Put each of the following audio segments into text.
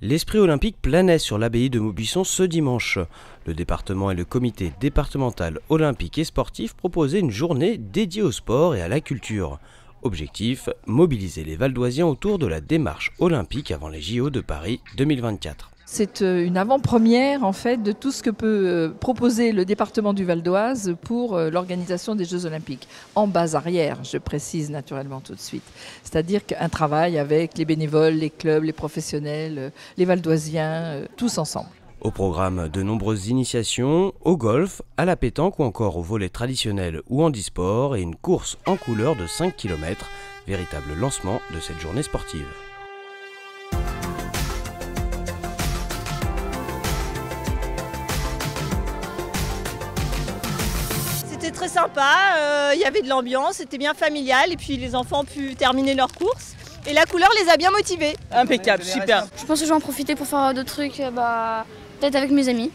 L'esprit olympique planait sur l'abbaye de Maubuisson ce dimanche. Le département et le comité départemental olympique et sportif proposaient une journée dédiée au sport et à la culture. Objectif, mobiliser les Valdoisiens autour de la démarche olympique avant les JO de Paris 2024. C'est euh, une avant-première en fait de tout ce que peut euh, proposer le département du Val d'Oise pour euh, l'organisation des Jeux Olympiques. En base arrière, je précise naturellement tout de suite. C'est-à-dire qu'un travail avec les bénévoles, les clubs, les professionnels, les Valdoisiens, tous ensemble. Au programme, de nombreuses initiations au golf, à la pétanque ou encore au volet traditionnel ou en disport et une course en couleur de 5 km, véritable lancement de cette journée sportive. C'était très sympa, euh, il y avait de l'ambiance, c'était bien familial et puis les enfants ont pu terminer leurs courses. Et la couleur les a bien motivés. Impeccable, super. Je pense que je vais en profiter pour faire d'autres trucs, euh, bah,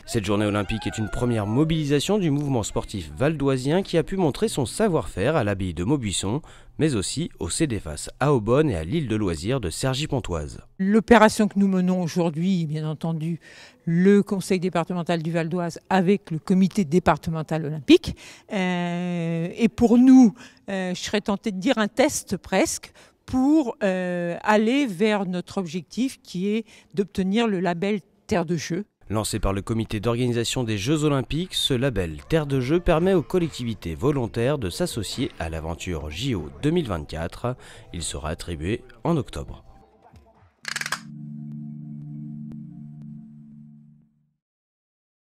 cette journée olympique est une première mobilisation du mouvement sportif valdoisien qui a pu montrer son savoir-faire à l'abbaye de Maubuisson, mais aussi au CDFAS à Aubonne et à l'île de loisirs de sergi pontoise L'opération que nous menons aujourd'hui, bien entendu, le conseil départemental du Val d'Oise avec le comité départemental olympique, euh, et pour nous, euh, je serais tenté de dire un test presque pour euh, aller vers notre objectif qui est d'obtenir le label Terre de Jeu. Lancé par le comité d'organisation des Jeux Olympiques, ce label Terre de Jeux permet aux collectivités volontaires de s'associer à l'aventure JO 2024. Il sera attribué en octobre.